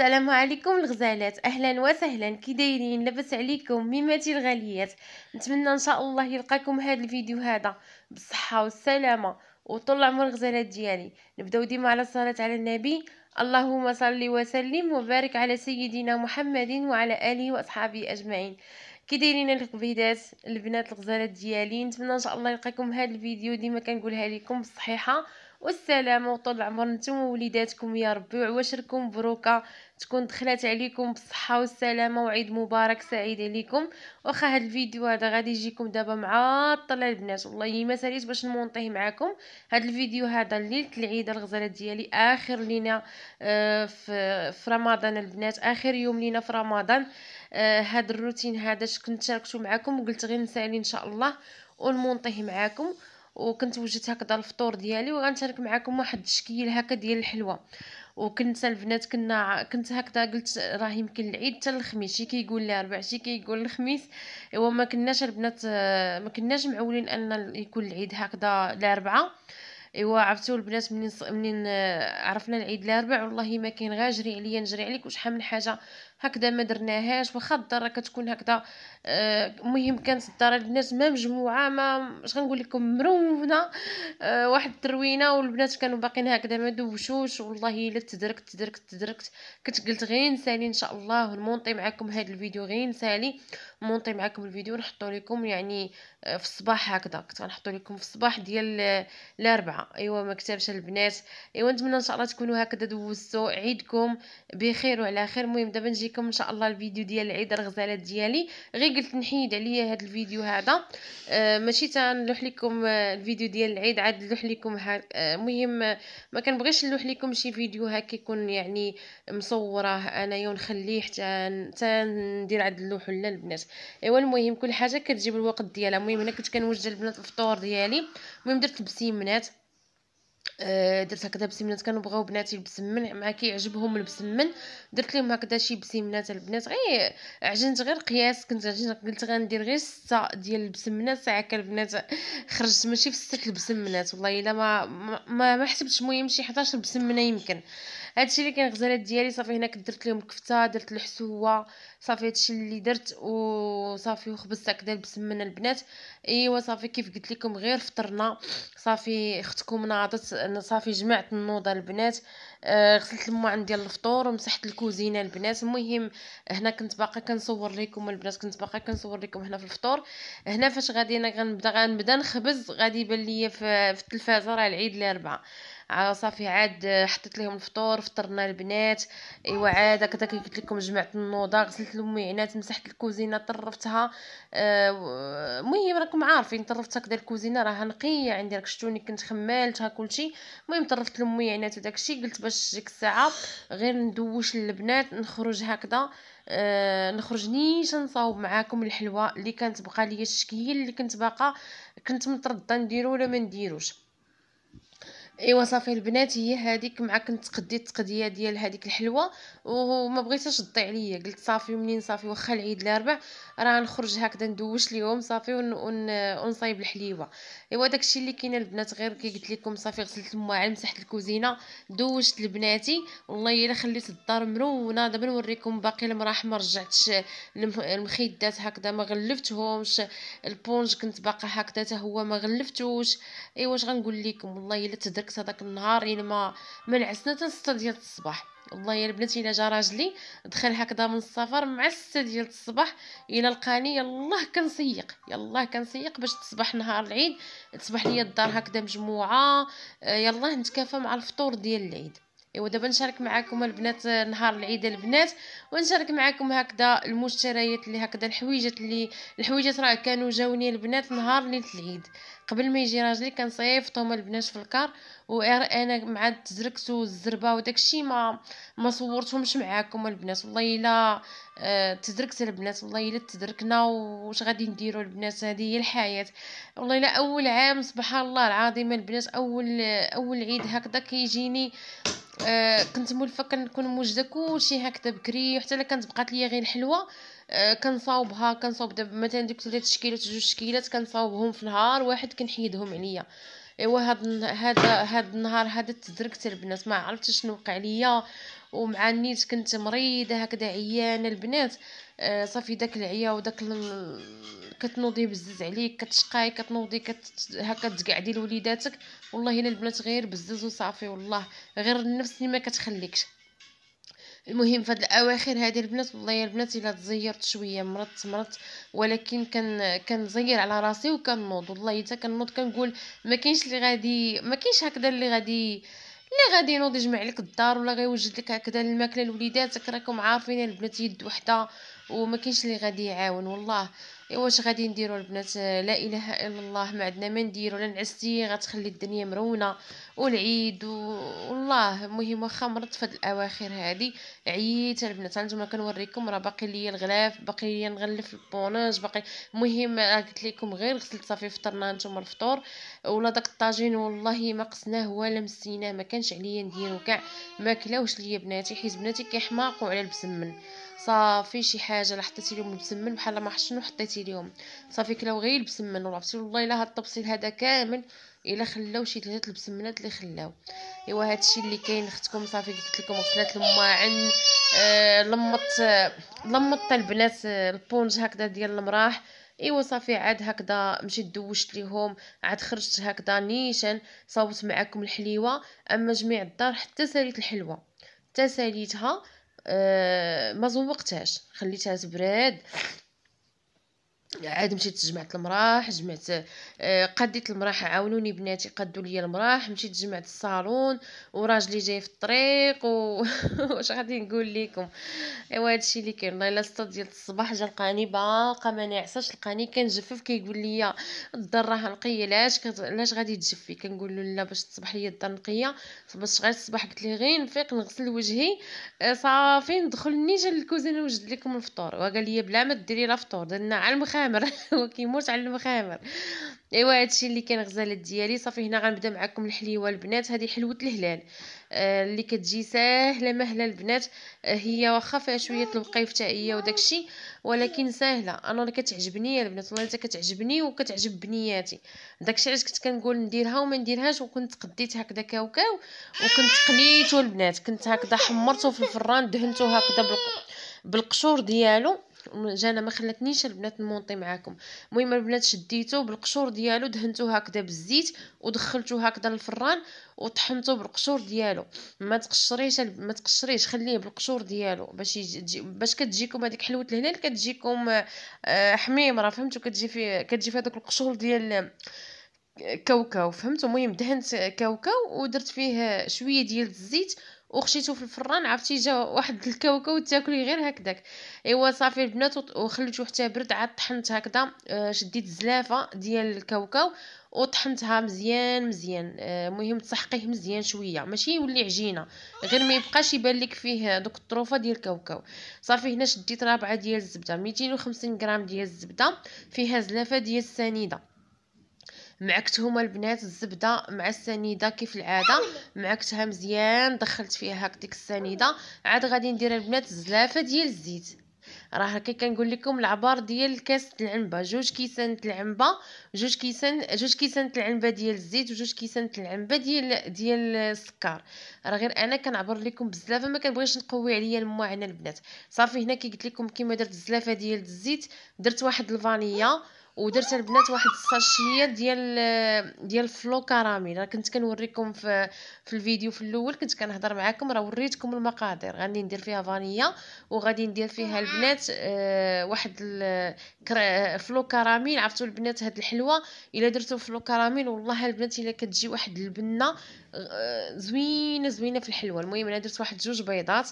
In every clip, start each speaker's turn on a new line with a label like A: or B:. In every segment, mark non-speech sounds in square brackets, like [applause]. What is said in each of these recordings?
A: السلام عليكم الغزالات اهلا وسهلا كي دايرين لاباس عليكم ميماتي الغاليات نتمنى ان شاء الله يلقاكم هذا الفيديو هذا بالصحه والسلامه وطول عمر الغزالات ديالي نبداو ديما على الصلاه على النبي اللهم صل وسلم وبارك على سيدنا محمد وعلى اله واصحابه اجمعين كي دايرين القبيدات البنات الغزالات ديالي نتمنى ان شاء الله يلقاكم هذا الفيديو ديما كنقولها لكم بالصحيحه والسلام وطول العمر نتوما وليداتكم يا ربي وعواشركم مبروكه تكون دخلات عليكم بالصحه والسلامه وعيد مبارك سعيد عليكم واخا هاد الفيديو هذا غادي يجيكم دابا طلع البنات والله ما ساليت باش نمونطيه معاكم هاد الفيديو هذا ليله العيد الغزاله ديالي اخر لينا آه، في رمضان البنات اخر يوم لينا في رمضان آه، هاد الروتين هذا كنت شاركته معاكم وقلت غير نسالي ان شاء الله ونمونطيه معاكم وكنت وجدت هكذا الفطور ديالي وغنشارك معكم واحد الشكيل هكا ديال الحلوى وكنت البنات كنا كنت هكذا قلت راه يمكن العيد حتى الخميس شي كيقول كي الاربع شي كيقول كي الخميس ايوا ما كناش البنات ما كناش معولين ان يكون العيد هكذا الاربعه ايوا عرفتوا البنات منين منين آه، عرفنا العيد الاربع والله ما كاين غير جري عليا نجري عليك وشحال من حاجه هكذا ما درناهاش واخا الدار راه كتكون هكذا المهم آه، كانت الدار البنات ما مجموعه ما اش غنقول لكم مرونه آه، واحد التروينه والبنات كانوا باقيين هكذا ما دوشوش والله الا تدركت تدركت تدركت كنت قلت غير نسالي ان شاء الله نمونطي معكم هذا الفيديو غير نسالي نمونطي معكم الفيديو نحطو لكم يعني آه، في الصباح هكذا كنت غنحطو لكم في الصباح ديال الاربعاء ايوا ما كتبش البنات ايوا نتمنى ان شاء الله تكونوا هكذا دوزتوا عيدكم بخير وعلى خير المهم دابا نجي يجيكم ان شاء الله الفيديو ديال العيد الغزالات ديالي غير قلت نحيد عليا هذا الفيديو هذا آه، ماشي تنلوح لكم آه، الفيديو ديال العيد عاد نلوح لكم المهم آه، ما كنبغيش نلوح لكم شي فيديو هكا يكون يعني مصوره انايا ونخليه حتى حتى ندير عاد اللوح ولا البنات ايوا المهم كل حاجه كتجيب الوقت ديالها المهم هنا كنت كنوجد البنات الفطور ديالي المهم درت بسيمنات آه، درت هكذا بسمنات كانوا بغاو بناتي البسمن مع كيعجبهم البسمن درت لهم هكذا شي بسمنات البنات غير عجنت غير قياس كنت عجنت قلت غندير غير ستة ديال البسمنات ساعه كان البنات خرجت ماشي في ستة البسمنات والله الا ما ما, ما حسبتش المهم شي 11 بسمنه يمكن هادشي اللي كان غزالات ديالي صافي هنا درت لهم الكفته درت الحسوه صافي هادشي اللي درت وصافي وخبزت هكذا لبس من البنات ايوا صافي كيف قلت لكم غير فطرنا صافي اختكم ناضت صافي جمعت النوضه البنات آه غسلت الماعن ديال الفطور ومسحت الكوزينه البنات المهم هنا كنت باقا كنصور لكم البنات كنت باقا كنصور لكم هنا في الفطور هنا فاش غادي انا غنبدا غنبدا نخبز غادي يبان ليا في التلفازه راه العيد الاربعاء صافي عاد حطيت لهم الفطور فطرنا البنات ايوا عاد هكذا كي قلت لكم جمعت النوضه غسلت المعينات مسحت الكوزينه طرفتها آه، المهم راكم عارفين طرفت هكذا الكوزينه راها نقيه عندي راك شتوني كنت خمالتها كلشي المهم طرفت المعينات وداكشي قلت باش ديك الساعه غير ندوش للبنات نخرج هكذا آه نخرج نيشان نصاوب معاكم الحلوه اللي كانت بقى ليا الشكل اللي كنت باقا كنت متردده نديرو ولا ما نديروش ايوا صافي البنات هي هذيك مع كنت تقدي التقديه ديال هذيك الحلوه وما بغيتش تضيع عليا قلت صافي منين صافي واخا العيد الاربع راه نخرج هكذا ندوش ليهم صافي ون ون ونصايب الحليوه ايوا داكشي اللي كاين البنات غير كي قلت لكم صافي غسلت المواعن مسحت الكوزينه دوشت لبناتي والله الا خليت الدار مرونه دابا نوريكم باقي المراح ما رجعتش المخيدات هكذا ما غلفتهمش البونج كنت باقا هكذا حتى هو ما غلفتوش ايوا اش غنقول لكم والله الا ركزت هذاك النهار الا يعني ما منعس حتى 6 ديال الصباح والله يا البنات الا جا راجلي دخل هكذا من السفر مع 6 ديال الصباح الا لقاني يلاه كنسيق يلاه كنسيق باش تصبح نهار العيد تصبح ليا الدار هكذا مجموعه يلاه نتكافى مع الفطور ديال العيد ايوا دابا نشارك معكم البنات نهار العيد البنات ونشارك معكم هكذا المشتريات اللي هكذا الحويجات اللي الحويجات راه كانوا جاوني البنات نهار ليله العيد قبل ما يجي راجلي كنصيفطهم البنات في الكار انا مع تزركتو والزربه وداكشي ما ما صورتهمش معاكم البنات والله الا آه، تزركت البنات والله الا تدركنا واش غادي نديروا البنات هذه هي الحياه والله الا اول عام سبحان الله العظيم البنات اول اول عيد هكذا كيجيني كي آه كنت مولفه كنكون موجده كلشي هكذا بكري حتى الا كانت بقات ليا غير حلوه آه كنصاوبها كنصاوب دابا مثلا ديك ثلاث تشكيلات جوج تشكيلات كنصاوبهم في نهار واحد كنحيدهم عليا ايوا هاد هذا هاد النهار هذا تدركت البنات ما عرفتش شنو وقع ليا ومع نيت كنت مريضه هكذا عيانه البنات آه، صافي داك العيا وداك ال... كتنوضي بزز عليك كتشقاي كتنوضي كت... هكا تقعدي لوليداتك والله الا البنات غير بزز وصافي والله غير النفس اللي ما كتخليكش المهم فهاد الاواخر هذه البنات والله يا البنات الا تزيرت شويه مرضت مرضت ولكن كان كنزير على راسي وكنوض والله حتى كنوض كنقول ما كاينش اللي غادي ما كاينش هكذا اللي غادي لا غادي ينوض يجمع لك الدار ولا غيوجد لك هكذا الماكله لوليداتك راكم عارفين البنات يد وحده وما كاينش اللي غادي يعاون والله واش غادي نديرو البنات لا اله الا الله ما عندنا ما نديرو لا نعستي غتخلي الدنيا مرونه والعيد و... والله المهم واخا مرضت فهاد الاواخر هادي عييت البنات هانتوما كنوريكم راه باقي ليا الغلاف باقي ليا نغلف البوناج باقي المهم آه، قلت لكم غير غسلت صافي فطرنا انتما الفطور ولا داك الطاجين والله ما قصناه ولا مسيناه ما كانش عليا نديرو كاع ما كلاوش ليا بناتي حيت بناتي كيحماقوا على البسمن صافي شي حاجه لا حطيتي لهم البسمن بحال ما شنو حطيتي لهم صافي كلاو غير البسمن ولعبتي والله الا هاد الطبسيل هذا كامل الا خلاو شي ثلاثه البسمنات اللي خلاو ايوا هادشي اللي كاين اختكم صافي قلت لكم غسلات الماعن آه لمط لمط البنات آه، البونج هكذا ديال المراح ايوا صافي عاد هكذا مشيت دوشت ليهم عاد خرجت هكذا نيشان صاوبت معكم الحليوه اما جميع الدار حتى ساليت الحلوه حتى ساليتها آه، ما زوقتهاش خليتها تبرد عاد مشيت جمعت المراح جمعت آه، قديت المراح عاونوني بناتي قدوا لي المراح مشيت جمعت الصالون وراجلي جاي في الطريق [laughs] واش غادي نقول لكم ايوا هادشي اللي كاين والله الا الصوت ديال الصباح جا لقاني باقا ما نعساش لقاني كنجفف كيقول لي الدار راه نقيه علاش كت... علاش غادي تجفي كنقول له لا باش تصبح لي الدار نقيه باش غير الصباح قلت ليه غير نفيق نغسل وجهي آه، صافي ندخل نيجي للكوزينه نوجد لكم الفطور وقال لي بلا ما ديري لا فطور درنا على المخا المخامر [laughs] كيموت على المخامر ايوا هادشي اللي كان غزالات ديالي صافي هنا غنبدا معكم الحليوه البنات هذه حلوه الهلال آه، اللي كتجي ساهله مهله البنات آه، هي واخا فيها شويه الوقيف تاع هي وداكشي ولكن ساهله انا كتعجبني البنات والله حتى كتعجبني وكتعجب بنياتي داكشي علاش كنت كنقول نديرها وما نديرهاش وكنت قديت هكذا كاوكاو وكنت قليته البنات كنت هكذا حمرته في الفران دهنته هكذا بالقشور ديالو جانا ما خلاتنيش البنات نمونطي معاكم المهم البنات شديتو بالقشور ديالو دهنتو هكذا بالزيت ودخلتو هكذا للفران وطحنتو بالقشور ديالو ما تقشريش ما تقشريش خليه بالقشور ديالو باش يجي باش كتجيكم هذيك حلوه الهنا اللي كتجيكم آه، حميمره فهمتوا كتجي في كتجي في هذوك القشور ديال آه، كاوكاو فهمتوا المهم دهنت كاوكاو ودرت فيه شويه ديال الزيت وخشيتو في الفران عرفتي جا واحد الكاوكاو وتاكلي غير هكداك ايوا صافي البنات وخليته حتى برد عاد طحنت هكدا آه، شديت زلافه ديال الكاوكاو وطحنتها مزيان مزيان المهم آه، تسحقيه مزيان شويه ماشي يولي عجينه غير ما يبقاش يبان لك فيه دوك الطروفه ديال الكاوكاو صافي هنا شديت رابعه ديال الزبده 250 غرام ديال الزبده فيها زلافه ديال السنيده معكت هما البنات الزبده مع السنيده كيف العاده معكتها مزيان دخلت فيها هكديك السنيده عاد غادي ندير البنات الزلافه ديال الزيت راه كي كنقول لكم العبار ديال كاس العنبه جوج كيسانت العنبه جوج كيسان جوج كيسانت العنبه ديال الزيت وجوج كيسانت العنبه ديال ديال السكر راه غير انا كنعبر لكم بزلافه ما كنبغيش نقوي عليا المواعن البنات صافي هنا كي قلت لكم كيما درت الزلافه ديال الزيت درت واحد الفانيه ودرت البنات واحد الساشيه ديال ديال فلو كراميل راه كنت كنوريكم في في الفيديو في الاول كنت كنهضر معاكم راه وريتكم المقادير غادي ندير فيها فانيا وغادي ندير فيها البنات آه، واحد فلو كراميل عرفتوا البنات هاد الحلوه الا درتو فلو كراميل والله البنات الا كتجي واحد البنه زوينه زوينه في الحلوه المهم انا درت واحد جوج بيضات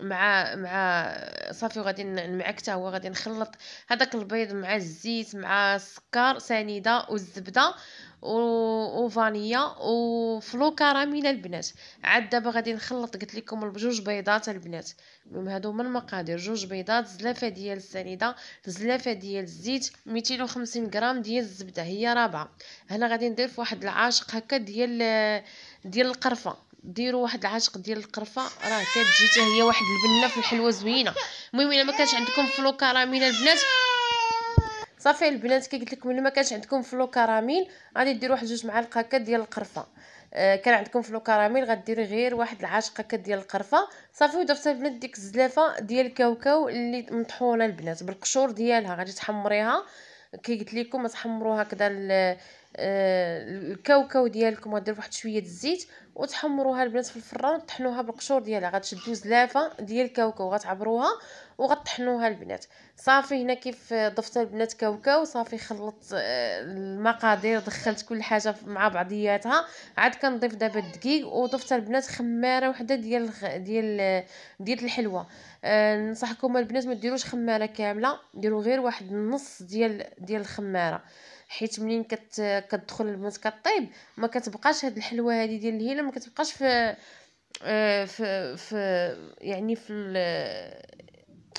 A: مع مع صافي وغادي معك هو غادي نخلط هذاك البيض مع الزيت مع السكر سنيده والزبده وفانيا وفلو كراميل البنات عاد دابا غادي نخلط قلت لكم بجوج بيضات البنات المهم هادو هما المقادير جوج بيضات زلافه ديال السنيده زلافه ديال الزيت 250 غرام ديال الزبده هي رابعه هنا غادي ندير في واحد العاشق هكا ديال ديال القرفه ديروا واحد العاشق ديال القرفه راه كتجي حتى هي واحد البنه في الحلوه زوينه المهم الا ما كانش عندكم فلو كراميل البنات صافي البنات كي قلت لكم الا ما كانش عندكم فلو كراميل غادي ديروا واحد جوج معالق هكا ديال القرفه آه كان عندكم فلو كراميل غديري غير واحد العاشقه هكا ديال القرفه صافي ودرت البنات ديك الزلافه ديال الكاوكاو اللي مطحونه البنات بالقشور ديالها غادي تحمريها كي قلت لكم تحمروها هكذا آه، الكاوكاو ديالكم غدير واحد شويه الزيت وتحمروها البنات في الفران وتطحنوها بالقشور ديالها غتشدو زلافه ديال الكاوكاو غتعبروها وغطحنوها البنات صافي هنا كيف ضفت البنات كاوكاو صافي خلطت آه، المقادير دخلت كل حاجه مع بعضياتها عاد كنضيف دابا الدقيق وضفت البنات خماره وحده ديال ديال آه، ديال الحلوه ننصحكم البنات ما ديروش خماره كامله ديروا غير واحد النص ديال ديال الخماره حيت منين كت... كتدخل البنت كطيب ما كتبقاش هاد الحلوه هادي ديال الهيله ما كتبقاش في آه، في في يعني في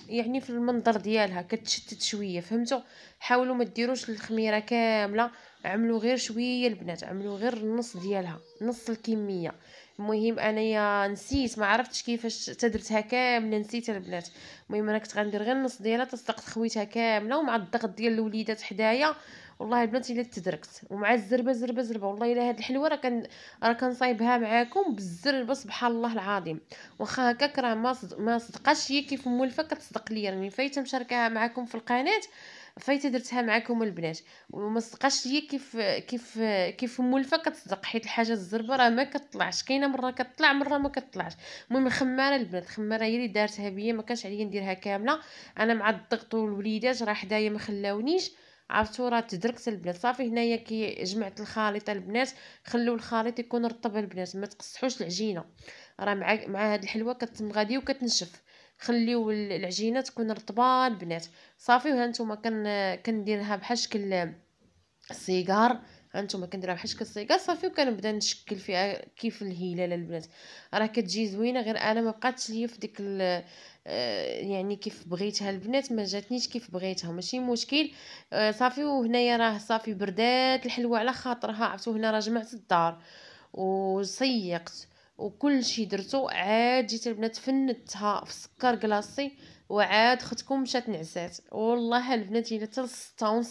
A: يعني في المنظر ديالها كتشتت شويه فهمتوا حاولوا ما ديروش الخميره كامله عملوا غير شويه البنات عملوا غير النص ديالها نص الكميه المهم انايا نسيت ما عرفتش كيفاش تدرتها كامله نسيتها البنات المهم انا كنت غندير غير النص ديالها تصدقت خويتها كامله ومع الضغط ديال الوليدات حدايا والله البنات الا تدركت ومع الزربه زربه زربه والله الا هاد الحلوه راه كان راه كنصايبها معاكم بالزربه سبحان الله العظيم واخا هكاك راه ما صد... ما صدقاش هي كيف مولفه كتصدق ليا راني فايته مشاركاها معاكم في القناه فايته درتها معاكم البنات وما صدقاش هي كيف كيف كيف مولفه كتصدق حيت الحاجه الزربه راه ما كتطلعش كاينه مره كتطلع مره ما كتطلعش المهم خماره البنات خماره هي اللي دارتها بيا ما كانش عليا نديرها كامله انا مع الضغط والوليدات راه حدايا ما خلاونيش عرفتو راه تدركت البنات صافي هنايا كي جمعت الخليط البنات خلو الخليط يكون رطب البنات ما تقصحوش العجينه راه مع مع هاد الحلوه كتم غادي وكتنشف خليو العجينه تكون رطبه البنات صافي وها نتوما كنديرها بحال شكل السيجار هانتوما كندير بحال كالصيقه صافي وكنبدا نشكل فيها كيف الهلال البنات راه كتجي زوينه غير انا ما بقاتش ليا في ديك آه، يعني كيف بغيتها البنات ما جاتنيش كيف بغيتها ماشي مشكل آه، صافي وهنايا راه صافي بردات الحلوه على خاطرها عرفتو هنا راه جمعت الدار وصيقت وكل شيء درتو عاد جيت البنات فنتها في سكر كلاصي وعاد ختكم مشات نعسات والله البنات الا حتى عرفتوا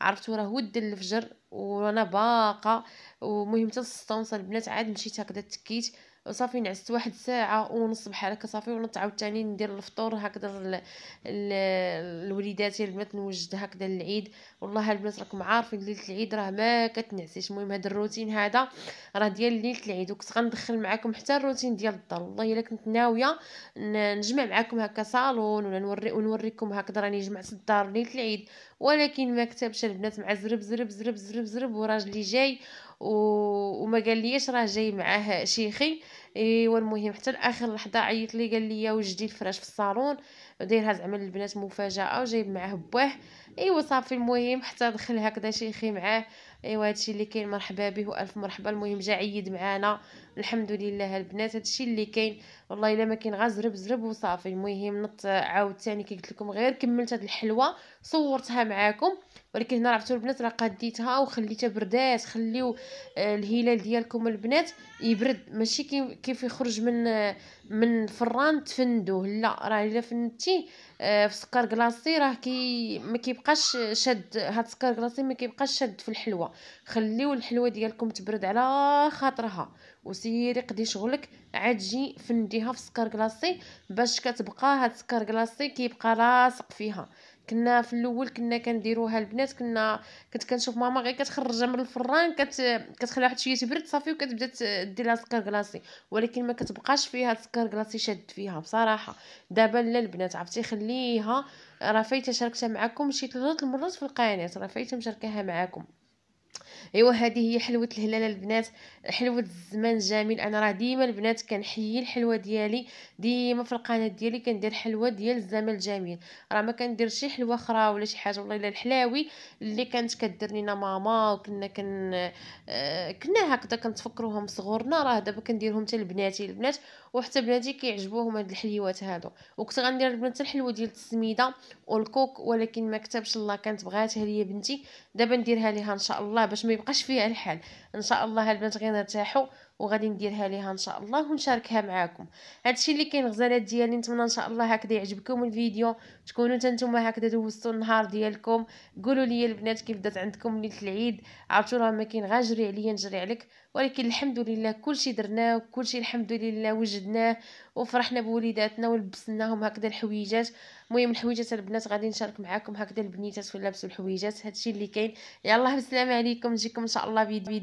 A: عرفتو راه ود الفجر وانا باقه ومهم حتى البنات عاد مشيت هكذا تكيت صافي نعست واحد ساعه ونص بحال هكا صافي ونط عاوتاني ندير الفطور هكذا الوليدات البنات نوجد هكذا العيد والله البنات راكم عارفين ليله العيد راه ما كتنعسيش المهم هذا الروتين هذا راه ديال ليله العيد وكنت غندخل معكم حتى الروتين ديال الدار والله الا كنت ناويه نجمع معكم هكا صالون ولا نوري ونوريكم هكذا راني جمعت الدار ليله العيد ولكن ما كتبش البنات مع زرب زرب زرب زرب زرب وراجلي جاي وما قال ليش راه جاي معاه شيخي ايوا المهم حتى لاخر لحظه عيط لي قال لي وجدي الفراش في الصالون دايرها هاد العمل البنات مفاجاه وجايب معاه بواه ايوا صافي المهم حتى دخل هكذا شيخي معاه ايوا هادشي اللي كاين مرحبا به والف مرحبا المهم جا عيد معانا الحمد لله البنات هادشي اللي كاين والله الا ما كاين غير زرب زرب وصافي المهم نط عاود ثاني كي قلت لكم غير كملت هاد الحلوه صورتها معاكم ولكن هنا عرفتوا البنات راه قديتها وخليتها بردات خليو آه، الهلال ديالكم البنات يبرد ماشي كيف يخرج من آه، من فران تفندوه لا راه الا فنتي آه، في سكر كلاصي راه كي ما كيبقاش شاد هاد السكر كلاصي ما كيبقاش شاد في الحلوه خليو الحلوى ديالكم تبرد على خاطرها وسيري قدي شغلك عاد جي فنديها في سكر كلاصي باش كتبقى هاد السكر كلاصي كيبقى لاصق فيها كنا في الاول كنا كنديروها البنات كنا كنت كنشوف ماما غير كتخرجها من الفران كت كتخليها واحد شويه تبرد صافي وكتبدا دير لها سكر كلاصي ولكن ما كتبقاش فيها السكر كلاصي شاد فيها بصراحه دابا لا البنات عرفتي خليها راه فايته شاركتها معكم شي ثلاث المرات في القناه راه فايته مشاركاها معكم ايوا هذه هي حلوه الهلال البنات حلوه الزمان الجميل انا راه ديما البنات كنحيي الحلوه ديالي ديما في القناه ديالي كندير حلوه ديال الزمان الجميل راه ما كندير شي حلوه اخرى ولا شي حاجه والله الا الحلاوي اللي كانت كدير لينا ماما وكنا كن آه، كنا هكذا كنتفكروهم صغرنا راه دابا كنديرهم حتى لبناتي البنات وحتى بناتي كيعجبوهم هاد الحليوات هادو وكنت غندير البنات الحلوه ديال السميده والكوك ولكن ما كتبش الله كانت بغاتها ليا بنتي دابا نديرها ليها ان شاء الله باش ما يبقاش فيها الحال ان شاء الله البنات غينرتاحوا وغادي نديرها ليها ان شاء الله ونشاركها معاكم هادشي اللي كاين غزالات ديالي نتمنى ان شاء الله هكذا يعجبكم الفيديو تكونوا نتوما هكذا دوزتوا النهار ديالكم قولوا لي البنات كيف بدات عندكم ليله العيد عرفتوا راه ما كاين غا جري عليا نجري عليك ولكن الحمد لله كلشي درناه وكلشي الحمد لله وجدناه وفرحنا بوليداتنا ولبسناهم هكذا الحويجات المهم الحويجات البنات غادي نشارك معكم هكذا البنيتات ولا لابسوا الحويجات هادشي اللي كاين يلاه بالسلامه عليكم نجيكم ان شاء الله فيديو